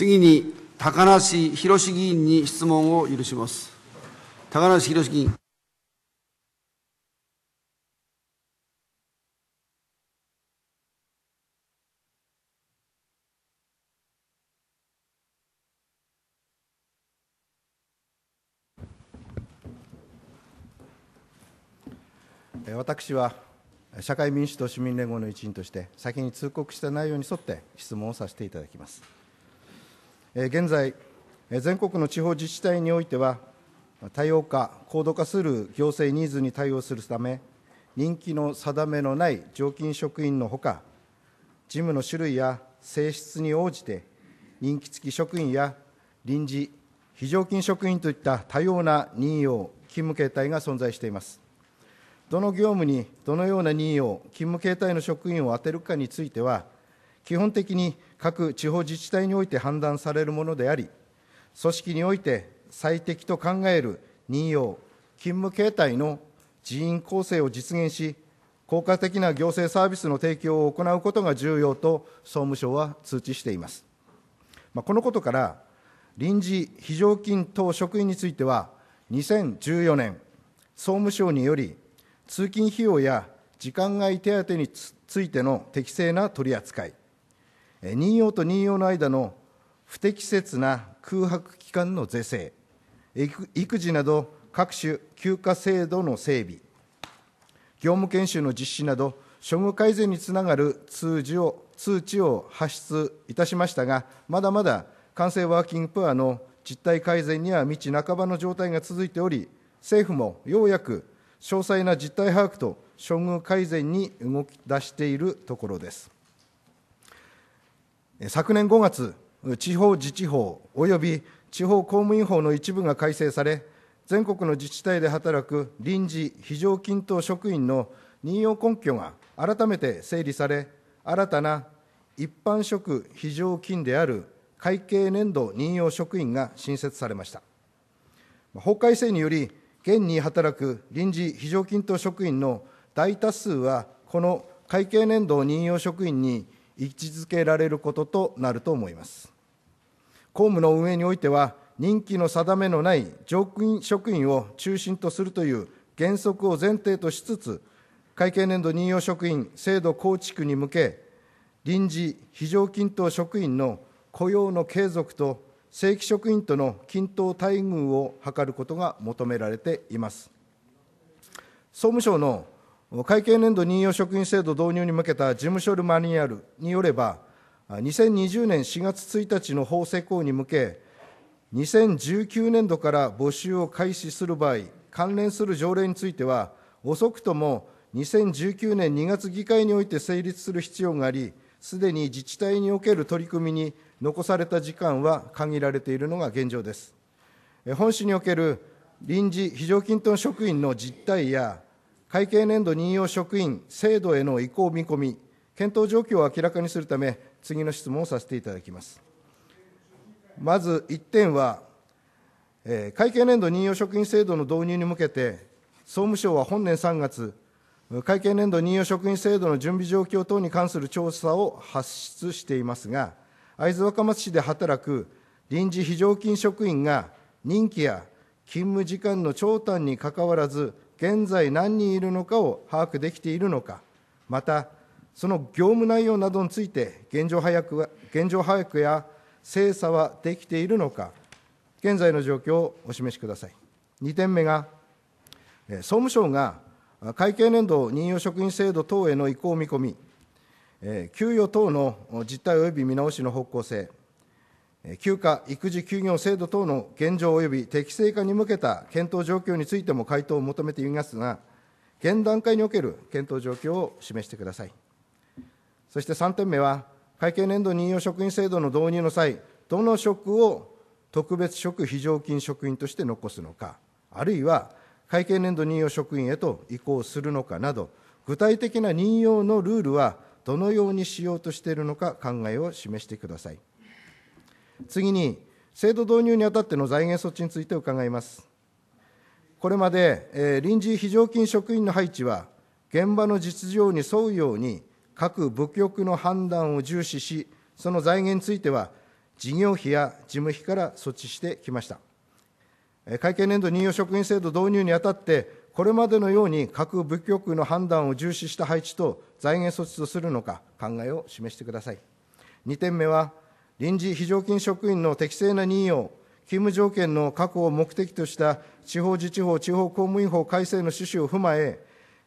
次に、高梨博議員に質問を許します。高梨博議員。私は社会民主党市民連合の一員として先に通告した内容に沿って質問をさせていただきます。現在、全国の地方自治体においては、多様化、高度化する行政ニーズに対応するため、任期の定めのない常勤職員のほか、事務の種類や性質に応じて、任期付き職員や臨時、非常勤職員といった多様な任用、勤務形態が存在しています。どの業務にどのような任用、勤務形態の職員を充てるかについては、基本的に各地方自治体において判断されるものであり、組織において最適と考える任用、勤務形態の人員構成を実現し、効果的な行政サービスの提供を行うことが重要と総務省は通知しています。まあ、このことから、臨時非常勤等職員については、2014年、総務省により、通勤費用や時間外手当についての適正な取り扱い、任用と任用の間の不適切な空白期間の是正、育児など各種休暇制度の整備、業務研修の実施など、処遇改善につながる通知を通知を発出いたしましたが、まだまだ完成ワーキングプアの実態改善には道半ばの状態が続いており、政府もようやく詳細な実態把握と処遇改善に動き出しているところです。昨年5月、地方自治法及び地方公務員法の一部が改正され、全国の自治体で働く臨時非常勤等職員の任用根拠が改めて整理され、新たな一般職非常勤である会計年度任用職員が新設されました。法改正により、現に働く臨時非常勤等職員の大多数は、この会計年度任用職員に位置づけられることとなると思います。公務の運営においては、任期の定めのない上勤職員を中心とするという原則を前提としつつ、会計年度任用職員制度構築に向け、臨時、非常勤等職員の雇用の継続と正規職員との均等待遇を図ることが求められています。総務省の会計年度任用職員制度導入に向けた事務処理マニュアルによれば、2020年4月1日の法施行に向け、2019年度から募集を開始する場合、関連する条例については、遅くとも2019年2月議会において成立する必要があり、すでに自治体における取り組みに残された時間は限られているのが現状です。本市における臨時非常勤等職員の実態や会計年度任用職員制度への移行見込み、検討状況を明らかにするため、次の質問をさせていただきます。まず1点は、え会計年度任用職員制度の導入に向けて、総務省は本年3月、会計年度任用職員制度の準備状況等に関する調査を発出していますが、会津若松市で働く臨時非常勤職員が任期や勤務時間の長短にかかわらず、現在何人いるのかを把握できているのか、また、その業務内容などについて現状把握現状把握や精査はできているのか、現在の状況をお示しください。2点目が、総務省が会計年度任用職員制度等への移行を見込み、給与等の実態及び見直しの方向性、休暇、育児休業制度等の現状及び適正化に向けた検討状況についても回答を求めていますが、現段階における検討状況を示してください。そして3点目は、会計年度任用職員制度の導入の際、どの職を特別職非常勤職員として残すのか、あるいは会計年度任用職員へと移行するのかなど、具体的な任用のルールはどのようにしようとしているのか考えを示してください。次に、制度導入にあたっての財源措置について伺います。これまで、えー、臨時非常勤職員の配置は、現場の実情に沿うように、各部局の判断を重視し、その財源については、事業費や事務費から措置してきました。会計年度任用職員制度導入にあたって、これまでのように各部局の判断を重視した配置と財源措置とするのか、考えを示してください。2点目は、臨時非常勤職員の適正な任用、勤務条件の確保を目的とした地方自治法、地方公務員法改正の趣旨を踏まえ、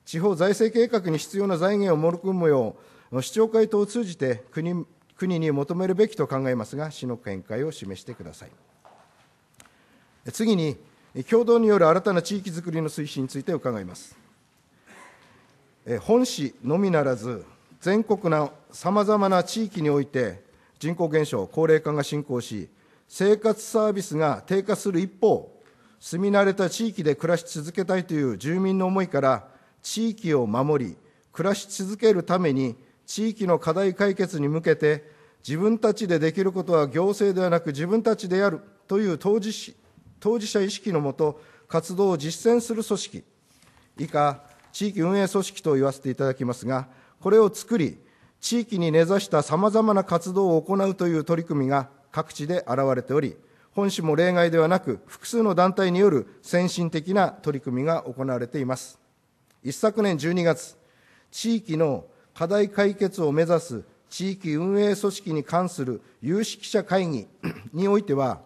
地方財政計画に必要な財源を盛り込むよう、市長会等を通じて国国に求めるべきと考えますが、市の見解を示してください。次に、共同による新たな地域づくりの推進について伺います。本市のみならず、全国のさまざまな地域において、人口減少、高齢化が進行し、生活サービスが低下する一方、住み慣れた地域で暮らし続けたいという住民の思いから、地域を守り、暮らし続けるために、地域の課題解決に向けて、自分たちでできることは行政ではなく自分たちでやるという当事当事者意識のもと、活動を実践する組織、以下、地域運営組織と言わせていただきますが、これを作り、地域に根ざしたさまざまな活動を行うという取り組みが各地で現れており、本市も例外ではなく、複数の団体による先進的な取り組みが行われています。一昨年12月、地域の課題解決を目指す地域運営組織に関する有識者会議 においては、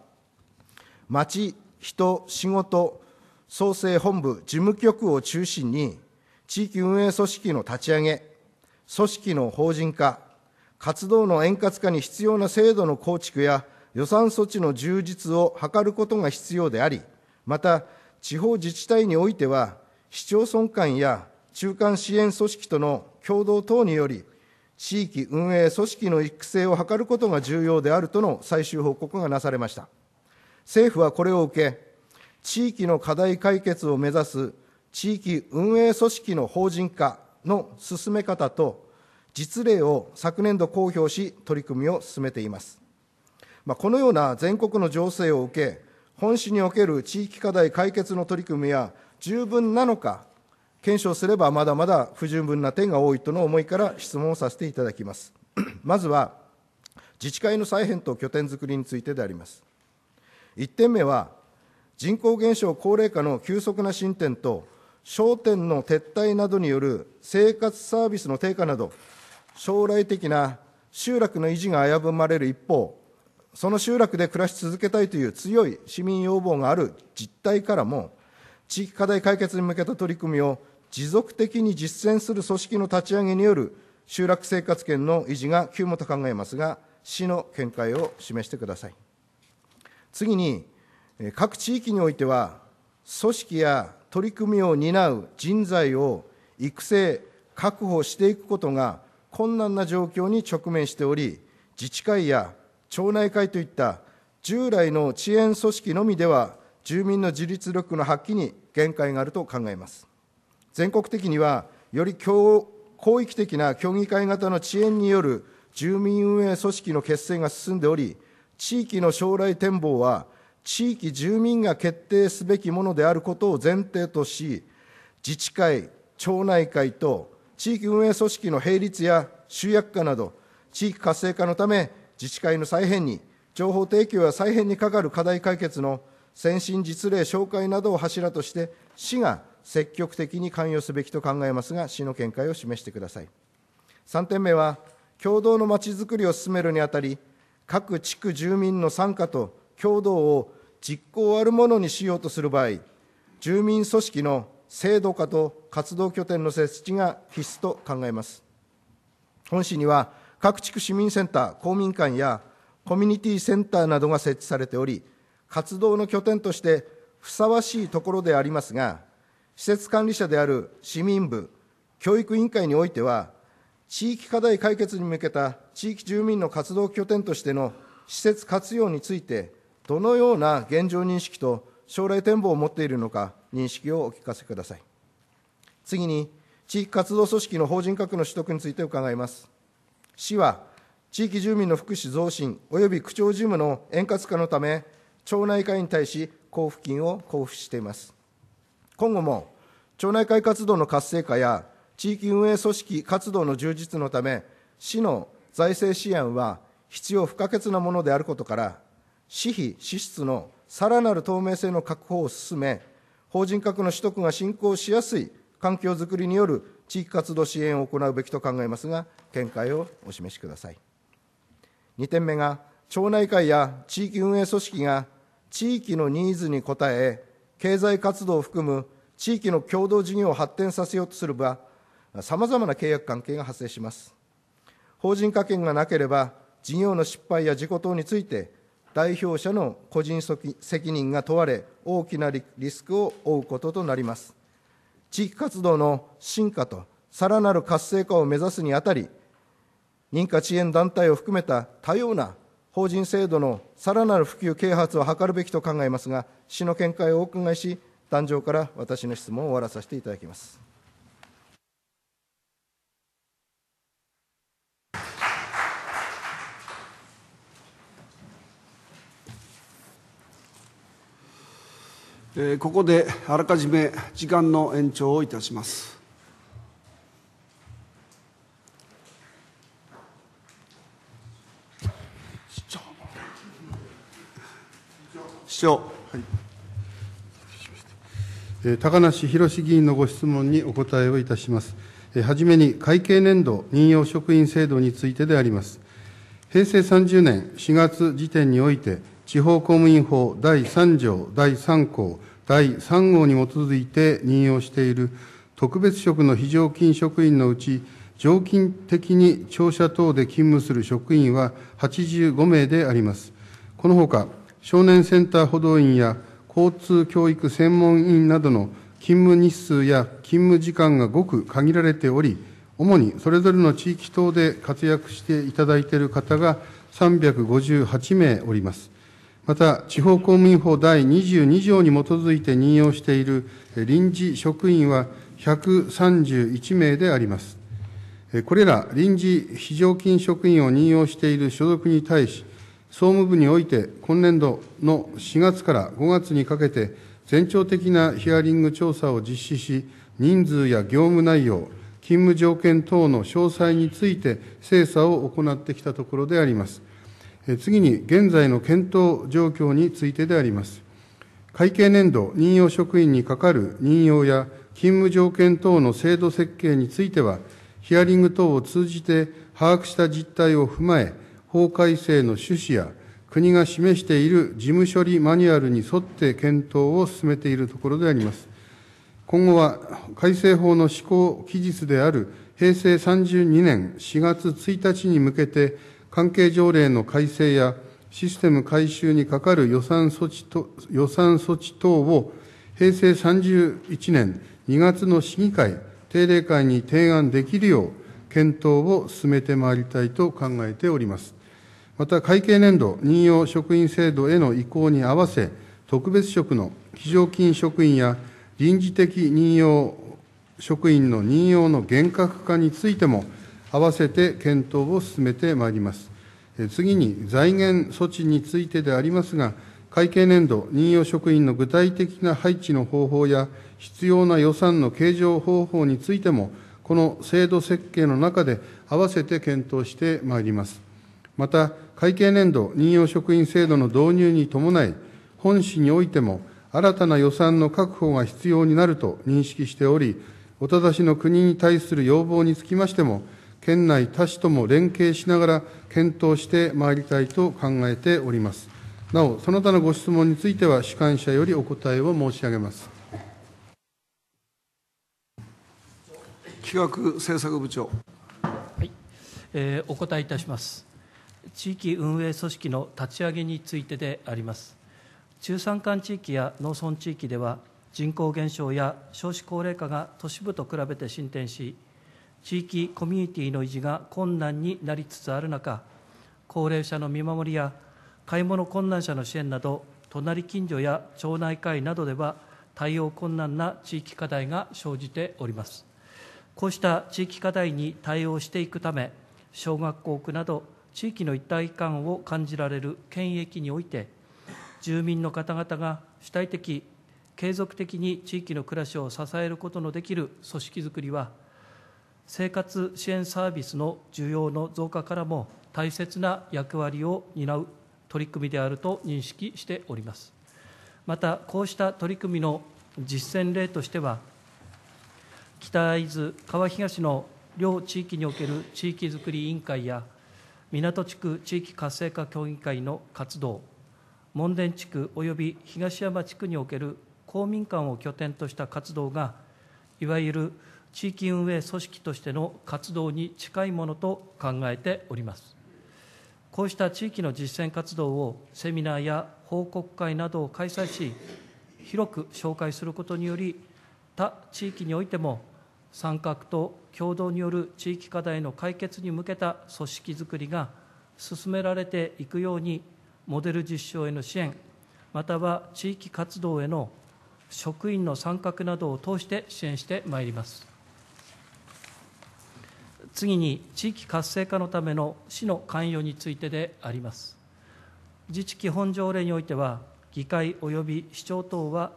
町、人、仕事、創生本部、事務局を中心に、地域運営組織の立ち上げ、組織の法人化、活動の円滑化に必要な制度の構築や予算措置の充実を図ることが必要であり、また、地方自治体においては、市町村間や中間支援組織との共同等により、地域運営組織の育成を図ることが重要であるとの最終報告がなされました。政府はこれを受け、地域の課題解決を目指す地域運営組織の法人化、の進め方と実例を昨年度公表し取り組みを進めています、まあ、このような全国の情勢を受け本市における地域課題解決の取り組みは十分なのか検証すればまだまだ不十分な点が多いとの思いから質問をさせていただきます まずは自治会の再編と拠点づくりについてであります1点目は人口減少高齢化の急速な進展と商店の撤退などによる生活サービスの低下など、将来的な集落の維持が危ぶまれる一方、その集落で暮らし続けたいという強い市民要望がある実態からも、地域課題解決に向けた取り組みを持続的に実践する組織の立ち上げによる集落生活圏の維持が急務と考えますが、市の見解を示してください。次に、各地域においては、組織や取り組みを担う人材を育成、確保していくことが困難な状況に直面しており、自治会や町内会といった従来の遅延組織のみでは、住民の自立力の発揮に限界があると考えます。全国的には、より広域的な協議会型の遅延による住民運営組織の結成が進んでおり、地域の将来展望は地域住民が決定すべきものであることを前提とし自治会町内会と地域運営組織の並立や集約化など地域活性化のため自治会の再編に情報提供や再編に係る課題解決の先進実例紹介などを柱として市が積極的に関与すべきと考えますが市の見解を示してください3点目は共同のまちづくりを進めるにあたり各地区住民の参加と共同を実行あるものにしようとする場合、住民組織の制度化と活動拠点の設置が必須と考えます。本市には各地区市民センター、公民館やコミュニティセンターなどが設置されており、活動の拠点としてふさわしいところでありますが、施設管理者である市民部、教育委員会においては、地域課題解決に向けた地域住民の活動拠点としての施設活用について、どのような現状認識と将来展望を持っているのか、認識をお聞かせください。次に、地域活動組織の法人格の取得について伺います。市は、地域住民の福祉増進及び区長事務の円滑化のため、町内会に対し交付金を交付しています。今後も、町内会活動の活性化や地域運営組織活動の充実のため、市の財政支援は必要不可欠なものであることから、私費・支出のさらなる透明性の確保を進め、法人格の取得が進行しやすい環境づくりによる地域活動支援を行うべきと考えますが、見解をお示しください。2点目が、町内会や地域運営組織が地域のニーズに応え、経済活動を含む地域の共同事業を発展させようとすれば、さまざまな契約関係が発生します。法人化権がなければ、事業の失敗や事故等について、代表者の個人責任が問われ、大きなリスクを負うこととなります。地域活動の進化とさらなる活性化を目指すにあたり、認可支援団体を含めた多様な法人制度のさらなる普及啓発を図るべきと考えますが、市の見解をお伺いし、壇上から私の質問を終わらさせていただきます。えここであらかじめ時間の延長をいたします市長、はい高梨宏議員のご質問にお答えをいたします。えはじめに会計年度任用職員制度についてであります。平成30年4月時点において、地方公務員法第3条第3項第3号に基づいて任用している特別職の非常勤職員のうち、常勤的に庁舎等で勤務する職員は85名であります。このほか、少年センター補導員や交通教育専門員などの勤務日数や勤務時間がごく限られており、主にそれぞれの地域等で活躍していただいている方が358名おります。また、地方公務員法第22条に基づいて任用している臨時職員は131名であります。これら臨時非常勤職員を任用している所属に対し、総務部において今年度の4月から5月にかけて全庁的なヒアリング調査を実施し、人数や業務内容、勤務条件等の詳細について精査を行ってきたところであります。次に、現在の検討状況についてであります。会計年度、任用職員にかかる任用や勤務条件等の制度設計については、ヒアリング等を通じて把握した実態を踏まえ、法改正の趣旨や国が示している事務処理マニュアルに沿って検討を進めているところであります。今後は改正法の施行期日である平成32年4月1日に向けて関係条例の改正やシステム改修にかかる予算措置と予算措置等を平成31年2月の市議会定例会に提案できるよう検討を進めてまいりたいと考えております。また会計年度任用職員制度への移行に合わせ、特別職の非常勤職員や臨時的任用職員の任用の厳格化についても、わせて検討を進めてまいります。次に財源措置についてでありますが、会計年度、任用職員の具体的な配置の方法や、必要な予算の計上方法についても、この制度設計の中でわせて検討してまいります。また、会計年度、任用職員制度の導入に伴い、本市においても、新たな予算の確保が必要になると認識しており、おただしの国に対する要望につきましても、県内他市とも連携しながら検討してまいりたいと考えております。なお、その他のご質問については、主管者よりお答えを申し上げます。企画政策部長。はいえー、お答えいたします。地域運営組織の立ち上げについてであります。中山間地域や農村地域では、人口減少や少子高齢化が都市部と比べて進展し、地域コミュニティの維持が困難になりつつある中高齢者の見守りや買い物困難者の支援など隣近所や町内会などでは対応困難な地域課題が生じておりますこうした地域課題に対応していくため小学校区など地域の一体感を感じられる県域において住民の方々が主体的継続的に地域の暮らしを支えることのできる組織づくりは生活支援サービスの需要の増加からも大切な役割を担う取り組みであると認識しております。また、こうした取り組みの実践例としては、北会津川東の両地域における地域づくり委員会や港地区地域活性化協議会の活動門田地区及び東山地区における公民館を拠点とした活動がいわゆる地域運営組織としての活動に近いものと考えておりますこうした地域の実践活動をセミナーや報告会などを開催し広く紹介することにより他地域においても参画と共同による地域課題の解決に向けた組織づくりが進められていくようにモデル実証への支援または地域活動への職員の参画などを通して支援してまいります。次に地域活性化のための市の関与についてであります自治基本条例においては議会及び市長等は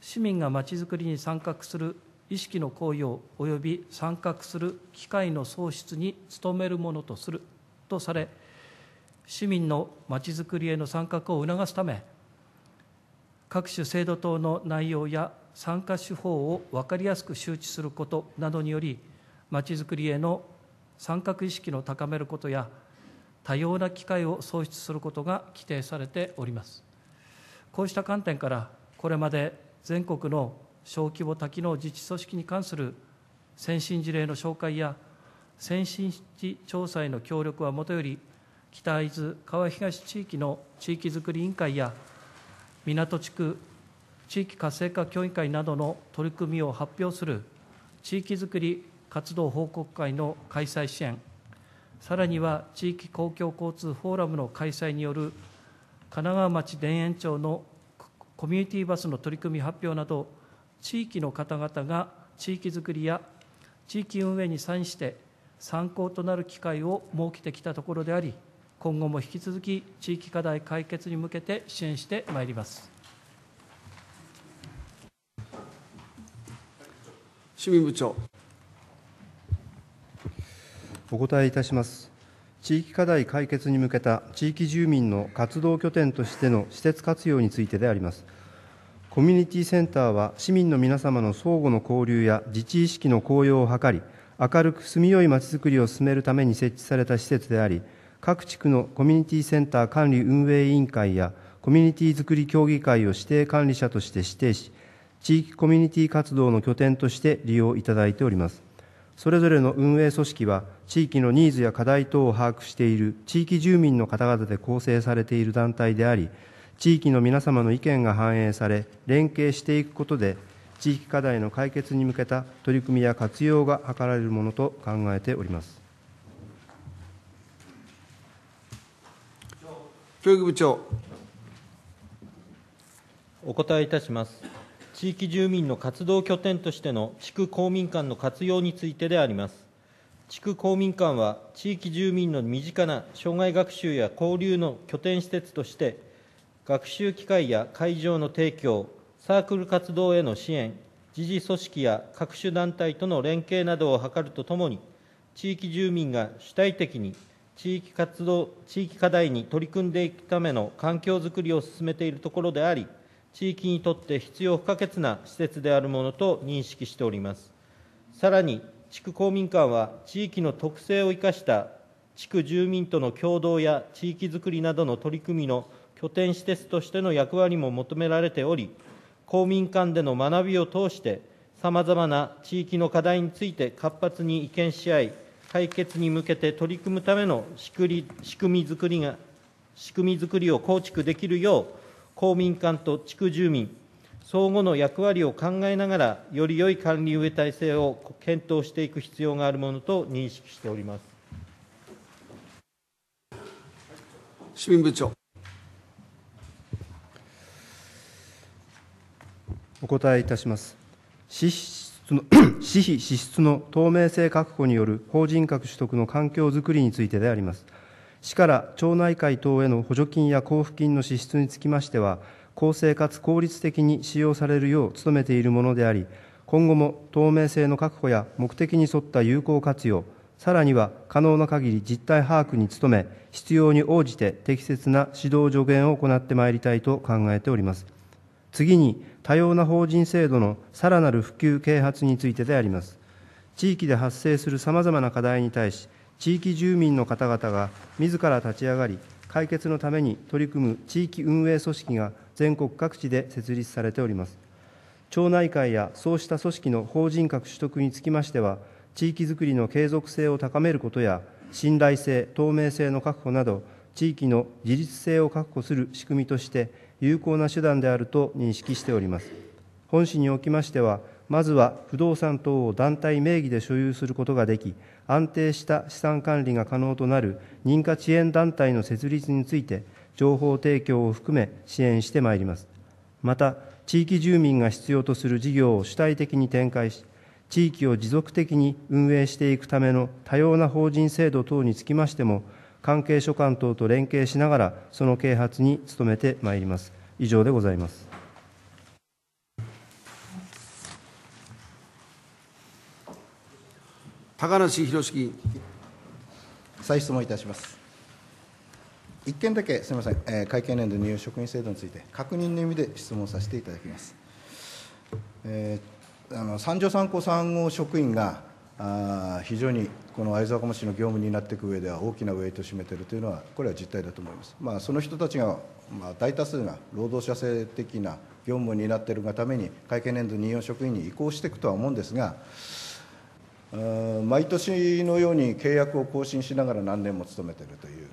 市民がまちづくりに参画する意識の高揚及び参画する機会の創出に努めるものとするとされ市民のまちづくりへの参画を促すため各種制度等の内容や参加手法を分かりやすく周知することなどによりまちづくりへの参画意識の高めることや多様な機会を創出することが規定されておりますこうした観点からこれまで全国の小規模多機能自治組織に関する先進事例の紹介や先進地調査への協力はもとより北会津川東地域の地域づくり委員会や港地区地域活性化協議会などの取り組みを発表する地域づくり活動報告会の開催支援、さらには地域公共交通フォーラムの開催による神奈川町田園町のコミュニティバスの取り組み発表など、地域の方々が地域づくりや地域運営に際して参考となる機会を設けてきたところであり、今後も引き続き地域課題解決に向けて支援してまいります。市民部長お答えいたします。地域課題解決に向けた地域住民の活動拠点としての施設活用についてであります。コミュニティセンターは市民の皆様の相互の交流や自治意識の高揚を図り、明るく住みよいまちづくりを進めるために設置された施設であり、各地区のコミュニティセンター管理運営委員会やコミュニティづくり協議会を指定管理者として指定し、地域コミュニティ活動の拠点として利用いただいております。それぞれの運営組織は地域のニーズや課題等を把握している地域住民の方々で構成されている団体であり地域の皆様の意見が反映され連携していくことで地域課題の解決に向けた取り組みや活用が図られるものと考えております教育部長お答えいたします地域住民の活動拠点としての地区公民館の活用についてであります。地区公民館は、地域住民の身近な生涯学習や交流の拠点施設として、学習機会や会場の提供、サークル活動への支援、自治組織や各種団体との連携などを図るとともに、地域住民が主体的に地域活動、地域課題に取り組んでいくための環境づくりを進めているところであり、地域にとって必要不可欠な施設であるものと認識しております。さらに、地区公民館は地域の特性を生かした地区住民との協働や地域づくりなどの取り組みの拠点施設としての役割も求められており、公民館での学びを通して、さまざまな地域の課題について活発に意見し合い、解決に向けて取り組むための仕組みづくりが仕組みづくりを構築できるよう、公民館と地区住民、相互の役割を考えながら、より良い管理上体制を検討していく必要があるものと認識しております。市民部長。お答えいたします。支 費支出の透明性確保による法人格取得の環境づくりについてであります。市から町内会等への補助金や交付金の支出につきましては、公正かつ効率的に使用されるよう努めているものであり、今後も透明性の確保や目的に沿った有効活用、さらには可能な限り実態把握に努め、必要に応じて適切な指導助言を行ってまいりたいと考えております。次に、多様な法人制度のさらなる普及啓発についてであります。地域で発生するさまざまな課題に対し、地域住民の方々が自ら立ち上がり、解決のために取り組む地域運営組織が全国各地で設立されております。町内会やそうした組織の法人格取得につきましては、地域づくりの継続性を高めることや、信頼性、透明性の確保など、地域の自立性を確保する仕組みとして、有効な手段であると認識しております。本市におきましては、まずは不動産等を団体名義で所有することができ、安定した資産管理が可能となる認可支援団体の設立について、情報提供を含め支援してまいります。また、地域住民が必要とする事業を主体的に展開し、地域を持続的に運営していくための多様な法人制度等につきましても、関係所管等と連携しながら、その啓発に努めてまいります。以上でございます。高梨博樹再質問いたします。1件だけすみません、えー、会計年度入職員制度について確認の意味で質問させていただきます。えー、あの三条三高三号職員があ非常にこの会津若松の業務になっていく上では大きなウェイトを占めているというのはこれは実態だと思います。まあ、その人たちが、まあ、大多数が労働者性的な業務になっているがために会計年度任用職員に移行していくとは思うんですが。毎年のように契約を更新しながら何年も勤めてるという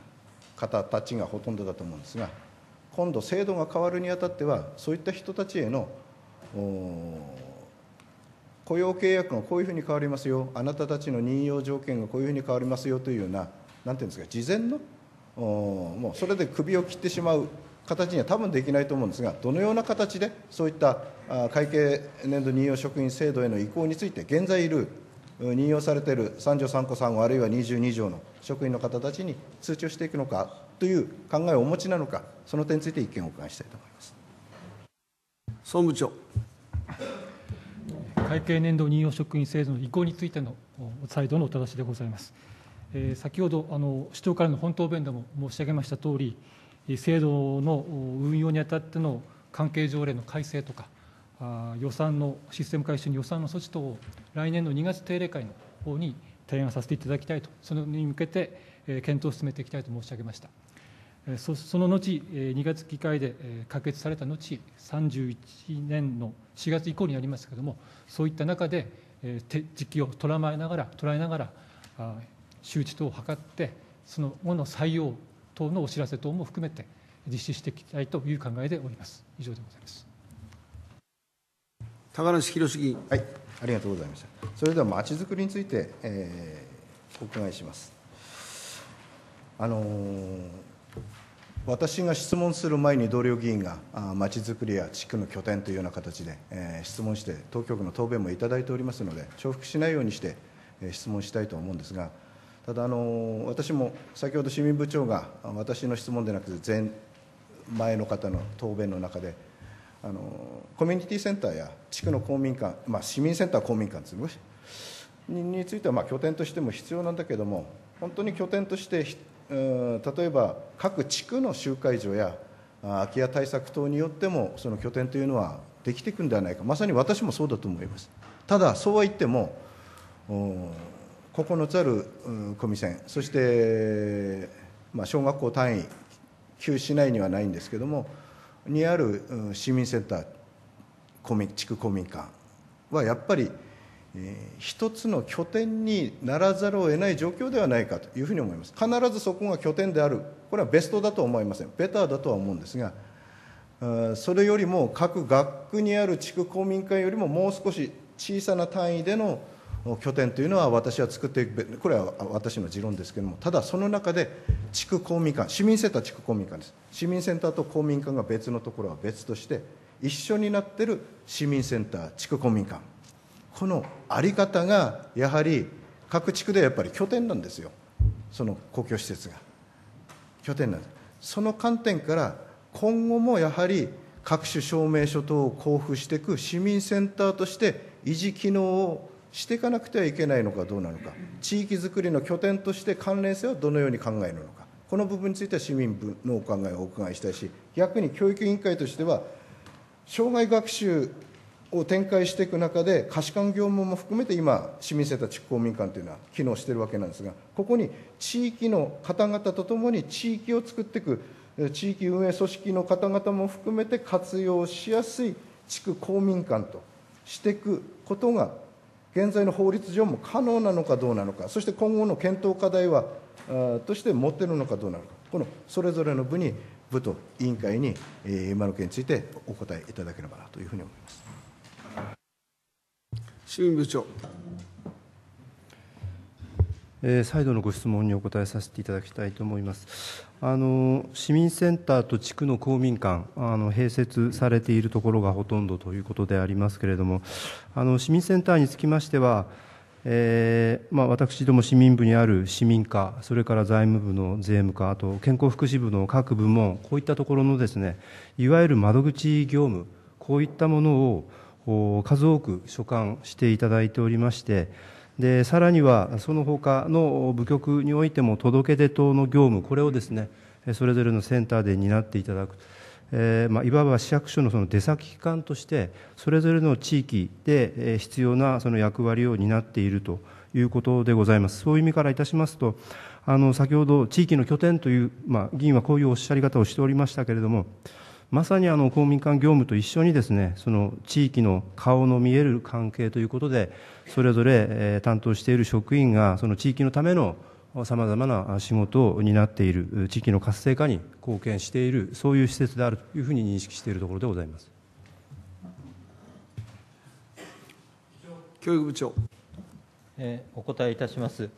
方たちがほとんどだと思うんですが今度制度が変わるにあたってはそういった人たちへの雇用契約がこういうふうに変わりますよあなたたちの任用条件がこういうふうに変わりますよというような何ていうんですか事前のもうそれで首を切ってしまう形には多分できないと思うんですがどのような形でそういった会計年度任用職員制度への移行について現在いる任用されている3条3項3あるいは22条の職員の方たちに通知をしていくのかという考えをお持ちなのか、その点について意見をお伺いしたいと思います総務長。会計年度任用職員制度の移行についての再度のお正しでございます。えー、先ほどあの市長からの本答弁でも申し上げましたとおり、制度の運用にあたっての関係条例の改正とか、予算のシステム改修に予算の措置等を来年の2月定例会の方に提案させていただきたいと、そのに向けて検討を進めていきたいと申し上げました。その後、2月議会で可決された後、31年の4月以降になりますけれども、そういった中で、時期を捉まえながら、捉えながら、周知等を図って、その後の採用等のお知らせ等も含めて、実施していきたいという考えでおります。以上でございます。高梨博議。はい、ありがとうございました。それではまちづくりについて、えー、お伺いします。あのー、私が質問する前に同僚議員がまちづくりや地区の拠点というような形で、えー、質問して当局の答弁もいただいておりますので重複しないようにして、えー、質問したいと思うんですがただ、あのー、私も先ほど市民部長が私の質問でなくて前前の方の答弁の中であのコミュニティセンターや地区の公民館、まあ、市民センター公民館ですねについてはまあ拠点としても必要なんだけども本当に拠点として例えば各地区の集会所や空き家対策等によってもその拠点というのはできていくんではないかまさに私もそうだと思いますただそうは言っても9つある小見線そして、まあ、小学校単位旧市内にはないんですけどもにある市民センター地区公民館はやっぱり、一つの拠点にならざるを得ない状況ではないかというふうに思います必ずそこが拠点であるこれはベストだとは思いませんベターだとは思うんですがそれよりも各学区にある地区公民館よりももう少し小さな単位での拠点というのは私は作っていくべこれは私の持論ですけれどもただその中で地区公民館市民センター地区公民館です市民センターと公民館が別のところは別として一緒になってる市民センター地区公民館この在り方がやはり各地区でやっぱり拠点なんですよその公共施設が拠点なんですその観点から今後もやはり各種証明書等を交付していく市民センターとして維持機能をしていかなくてはいけないのかどうなのか、地域づくりの拠点として関連性はどのように考えるのか、この部分については市民部のお考えをお伺いしたいし、逆に教育委員会としては、障害学習を展開していく中で、可視化業務も含めて今、市民生活地区公民館というのは機能しているわけなんですが、ここに地域の方々とともに地域を作っていく、地域運営組織の方々も含めて活用しやすい地区公民館としていくことが現在の法律上も可能なのかどうなのか、そして今後の検討課題はとして持っているのかどうなのか、このそれぞれの部に、部と委員会に、えー、今の件についてお答えいただければなというふうに思います。新部長え再度のご質問にお答えさせていただきたいと思います。あの市民センターと地区の公民館あの、併設されているところがほとんどということでありますけれども、あの市民センターにつきましては、えーまあ、私ども市民部にある市民課、それから財務部の税務課、あと健康福祉部の各部門、こういったところのです、ね、いわゆる窓口業務、こういったものを数多く所管していただいておりまして、でさらにはその他の部局においても届け出等の業務これをですねそれぞれのセンターで担っていただく、えーまあ、いわば市役所のその出先機関としてそれぞれの地域で必要なその役割を担っているということでございますそういう意味からいたしますとあの先ほど地域の拠点という、まあ、議員はこういうおっしゃり方をしておりましたけれどもまさにあの公民館業務と一緒にですねその地域の顔の見える関係ということでそれぞれ、え担当している職員がその地域のためのさまざまな仕事を担っている地域の活性化に貢献しているそういう施設であるというふうに認識しているところでございます教育部長、えー、お答えいたします、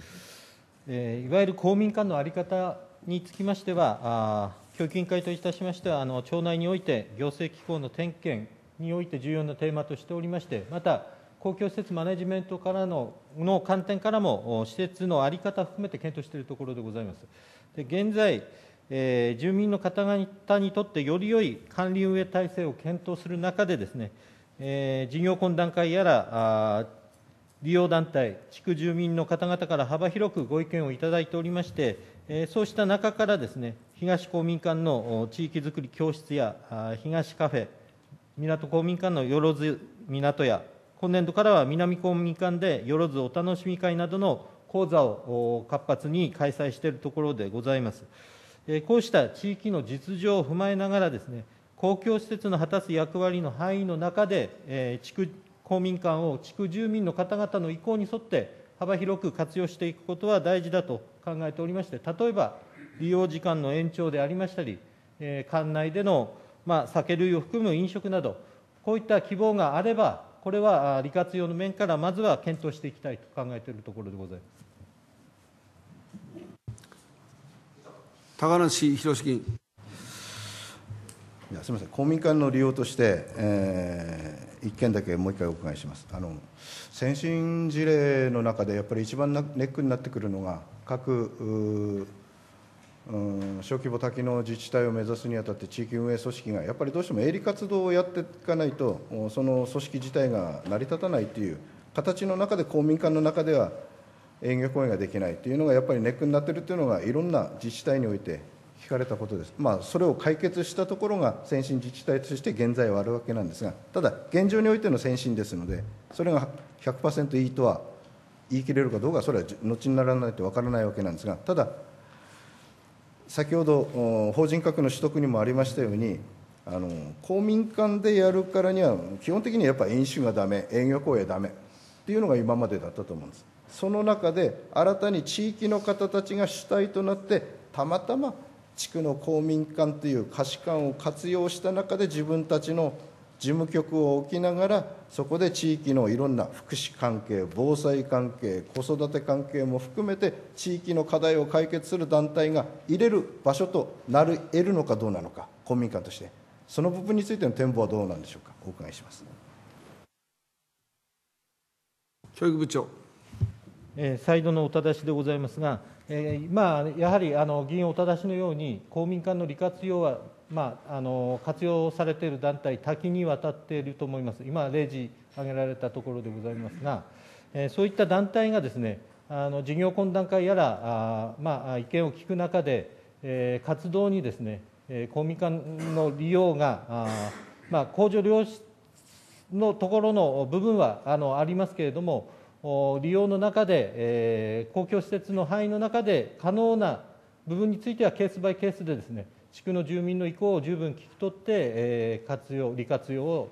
えー、いわゆる公民館のあり方につきましては教育委員会といたしましては、町内において行政機構の点検において重要なテーマとしておりまして、また、公共施設マネジメントからのの観点からも、施設の在り方含めて検討しているところでございます。で現在、えー、住民の方々にとってより良い管理運営体制を検討する中でですね、えー、事業懇談会やら利用団体、地区住民の方々から幅広くご意見をいただいておりまして、そうした中から、東公民館の地域づくり教室や東カフェ、港公民館のよろず港や、今年度からは南公民館でよろずお楽しみ会などの講座を活発に開催しているところでございます。こうした地域の実情を踏まえながら、公共施設の果たす役割の範囲の中で、地区公民館を地区住民の方々の意向に沿って、幅広く活用していくことは大事だと考えておりまして、例えば利用時間の延長でありましたり、館内での酒類を含む飲食など、こういった希望があれば、これは利活用の面からまずは検討していきたいと考えているところでございます。高梨博樹やすみません、公民館の利用として、えー一件だけもう一回お伺いしますあの先進事例の中でやっぱり一番ネックになってくるのが各小規模多機能自治体を目指すにあたって地域運営組織がやっぱりどうしても営利活動をやっていかないとその組織自体が成り立たないという形の中で公民館の中では営業行為ができないというのがやっぱりネックになっているというのがいろんな自治体において聞かれたことです、まあ、それを解決したところが先進自治体として現在はあるわけなんですが、ただ、現状においての先進ですので、それが100%いいとは言い切れるかどうか、それは後にならないと分からないわけなんですが、ただ、先ほど、法人格の取得にもありましたように、あの公民館でやるからには、基本的にはやっぱ飲酒がだめ、営業行為はだめっていうのが今までだったと思うんです。その中で新たに地域の方たちが主体となってたまたま地区の公民館という価値観を活用した中で自分たちの事務局を置きながらそこで地域のいろんな福祉関係防災関係子育て関係も含めて地域の課題を解決する団体が入れる場所となり得るのかどうなのか公民館としてその部分についての展望はどうなんでしょうかお伺いします教育部長再度のおたしでございますが、まあ、やはり議員おただしのように、公民館の利活用は、活用されている団体、多岐にわたっていると思います、今、例示挙げられたところでございますが、そういった団体がですね、事業懇談会やら、まあ、意見を聞く中で、活動にですね、公民館の利用が、まあ、控除量のところの部分はあのありますけれども、利用の中で、公共施設の範囲の中で可能な部分については、ケースバイケースで、地区の住民の意向を十分聞き取って、活用、利活用を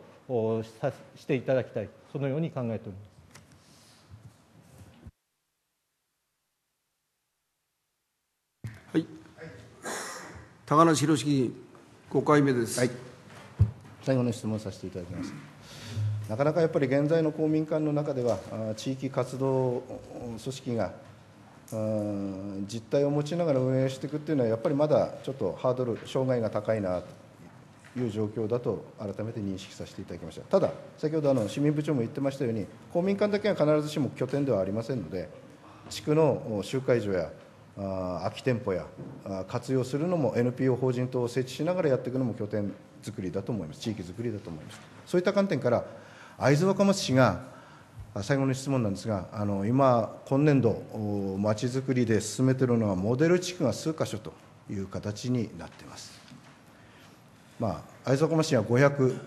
していただきたい、そのように考えております。はい、高梨博議員、5回目です、はい。最後の質問させていただきます。なかなかやっぱり現在の公民館の中では地域活動組織が実態を持ちながら運営していくっていうのはやっぱりまだちょっとハードル障害が高いなという状況だと改めて認識させていただきましたただ先ほどあの市民部長も言ってましたように公民館だけは必ずしも拠点ではありませんので地区の集会所や空き店舗や活用するのも NPO 法人等を設置しながらやっていくのも拠点づくりだと思います地域づくりだと思いますそういった観点から会津若松市が最後の質問なんですが、あの今、今年度、まちづくりで進めているのは、モデル地区が数か所という形になっています。まあ、会津若松市には500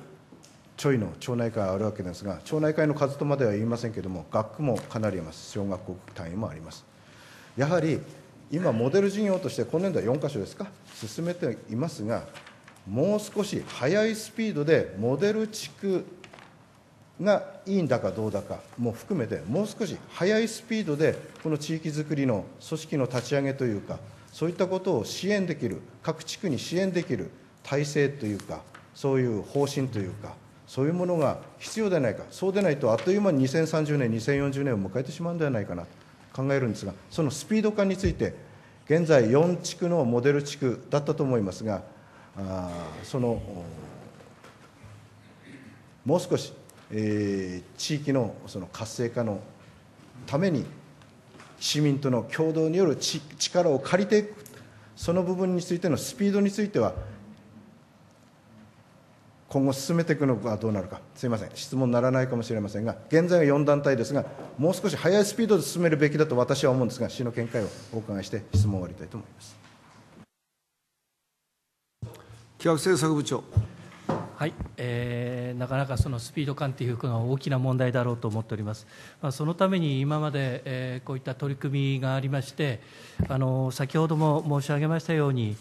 ちょいの町内会あるわけですが、町内会の数とまでは言いませんけれども、学区もかなりあります、小学校単位もあります。やはり今、モデル事業として今年度は4か所ですか、進めていますが、もう少し速いスピードでモデル地区がいいんだかどうだかも含めて、もう少し速いスピードで、この地域づくりの組織の立ち上げというか、そういったことを支援できる、各地区に支援できる体制というか、そういう方針というか、そういうものが必要ではないか、そうでないとあっという間に2030年、2040年を迎えてしまうんではないかなと考えるんですが、そのスピード感について、現在4地区のモデル地区だったと思いますが、あそのもう少しえー、地域のその活性化のために市民との共同による力を借りていくその部分についてのスピードについては今後進めていくのかどうなるかすみません質問にならないかもしれませんが現在は4団体ですがもう少し速いスピードで進めるべきだと私は思うんですが市の見解をお伺いして質問を終わりたいと思います企画政策部長はい、えー、なかなかそのスピード感というのは大きな問題だろうと思っております、まあ、そのために今まで、えー、こういった取り組みがありまして、あの先ほども申し上げましたように、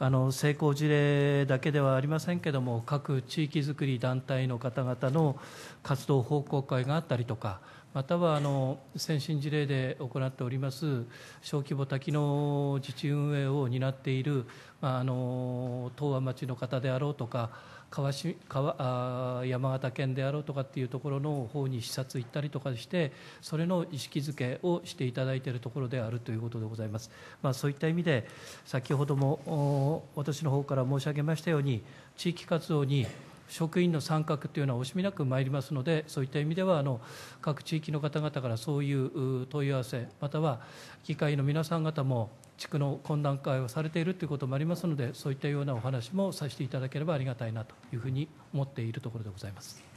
あの成功事例だけではありませんけれども、各地域づくり団体の方々の活動報告会があったりとか、またはあの先進事例で行っております小規模多機能自治運営を担っている、まあ、あの東和町の方であろうとか、川し川あ山形県であろうとかっていうところの方に視察行ったりとかしてそれの意識づけをしていただいているところであるということでございます、まあ、そういった意味で先ほどもお私の方から申し上げましたように地域活動に職員の参画というのは惜しみなく参りますので、そういった意味では、各地域の方々からそういう問い合わせ、または議会の皆さん方も、地区の懇談会をされているということもありますので、そういったようなお話もさせていただければありがたいなというふうに思っているところでございます。